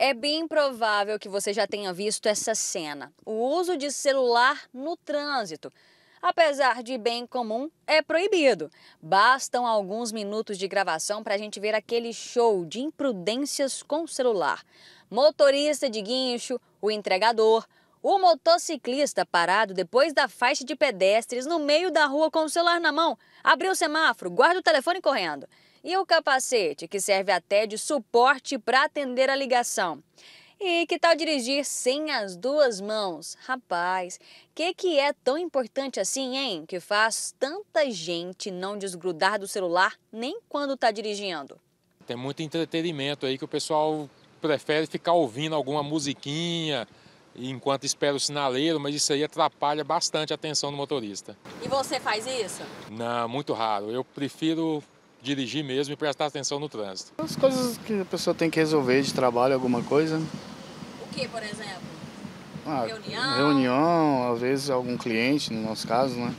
É bem provável que você já tenha visto essa cena: o uso de celular no trânsito. Apesar de bem comum, é proibido. Bastam alguns minutos de gravação para a gente ver aquele show de imprudências com celular. Motorista de guincho, o entregador, o motociclista parado depois da faixa de pedestres no meio da rua com o celular na mão, abriu o semáforo, guarda o telefone correndo. E o capacete, que serve até de suporte para atender a ligação. E que tal dirigir sem as duas mãos? Rapaz, que que é tão importante assim, hein? Que faz tanta gente não desgrudar do celular nem quando está dirigindo. Tem muito entretenimento aí que o pessoal prefere ficar ouvindo alguma musiquinha enquanto espera o sinaleiro, mas isso aí atrapalha bastante a atenção do motorista. E você faz isso? Não, muito raro. Eu prefiro dirigir mesmo e prestar atenção no trânsito. As coisas que a pessoa tem que resolver de trabalho, alguma coisa. O que, por exemplo? Ah, reunião? Reunião, às vezes algum cliente, no nosso caso, né?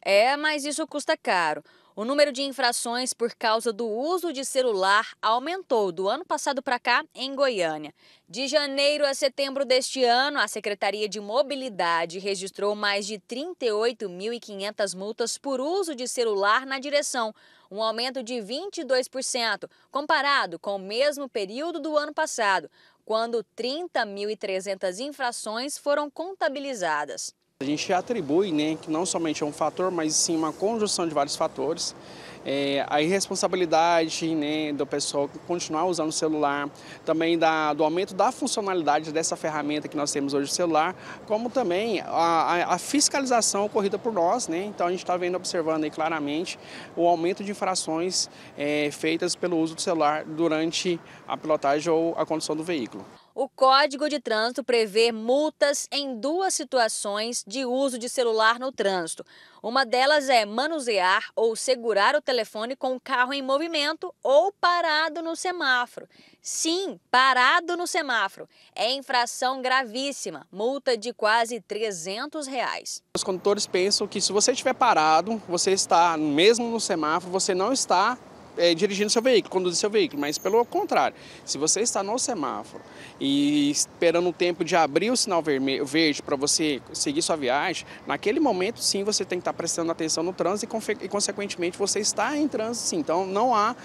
É, mas isso custa caro. O número de infrações por causa do uso de celular aumentou do ano passado para cá em Goiânia. De janeiro a setembro deste ano, a Secretaria de Mobilidade registrou mais de 38.500 multas por uso de celular na direção, um aumento de 22% comparado com o mesmo período do ano passado, quando 30.300 infrações foram contabilizadas. A gente atribui né, que não somente é um fator, mas sim uma conjunção de vários fatores. É, a irresponsabilidade né, do pessoal continuar usando o celular, também da, do aumento da funcionalidade dessa ferramenta que nós temos hoje, o celular, como também a, a fiscalização ocorrida por nós. Né? Então a gente está vendo, observando aí claramente o aumento de infrações é, feitas pelo uso do celular durante a pilotagem ou a condução do veículo. O Código de Trânsito prevê multas em duas situações de uso de celular no trânsito. Uma delas é manusear ou segurar o telefone com o carro em movimento ou parado no semáforo. Sim, parado no semáforo. É infração gravíssima, multa de quase 300 reais. Os condutores pensam que se você estiver parado, você está mesmo no semáforo, você não está é, dirigindo seu veículo, conduzir seu veículo, mas pelo contrário, se você está no semáforo e esperando o tempo de abrir o sinal vermelho, verde para você seguir sua viagem, naquele momento sim você tem que estar tá prestando atenção no trânsito e, consequentemente você está em trânsito sim. Então não há,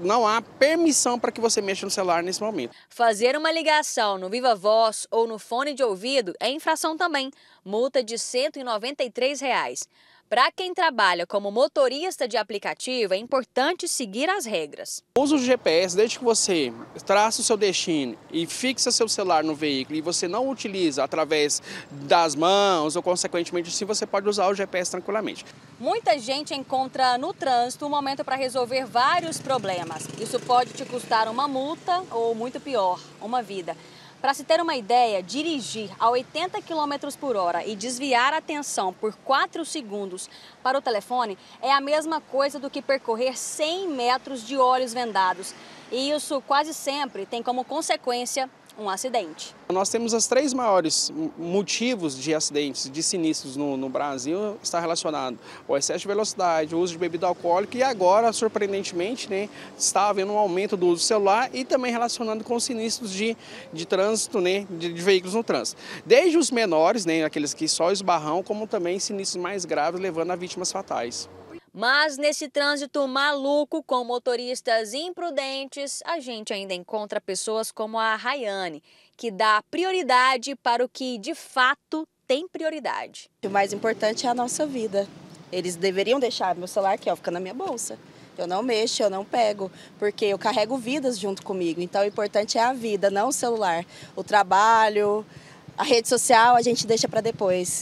não há permissão para que você mexa no celular nesse momento. Fazer uma ligação no Viva Voz ou no fone de ouvido é infração também, multa de R$ 193. Reais. Para quem trabalha como motorista de aplicativo, é importante seguir as regras. Usa O GPS, desde que você traça o seu destino e fixa seu celular no veículo e você não utiliza através das mãos ou consequentemente se você pode usar o GPS tranquilamente. Muita gente encontra no trânsito um momento para resolver vários problemas. Isso pode te custar uma multa ou, muito pior, uma vida. Para se ter uma ideia, dirigir a 80 km por hora e desviar a atenção por 4 segundos para o telefone é a mesma coisa do que percorrer 100 metros de olhos vendados. E isso quase sempre tem como consequência um acidente. Nós temos os três maiores motivos de acidentes, de sinistros no, no Brasil, está relacionado ao excesso de velocidade, o uso de bebida alcoólica e agora, surpreendentemente, né, está havendo um aumento do uso celular e também relacionado com sinistros de, de trânsito, né, de, de veículos no trânsito. Desde os menores, né, aqueles que só esbarram, como também sinistros mais graves, levando a vítimas fatais. Mas nesse trânsito maluco com motoristas imprudentes, a gente ainda encontra pessoas como a Rayane, que dá prioridade para o que de fato tem prioridade. O mais importante é a nossa vida. Eles deveriam deixar meu celular aqui, ó, fica na minha bolsa. Eu não mexo, eu não pego, porque eu carrego vidas junto comigo. Então o importante é a vida, não o celular. O trabalho, a rede social a gente deixa para depois.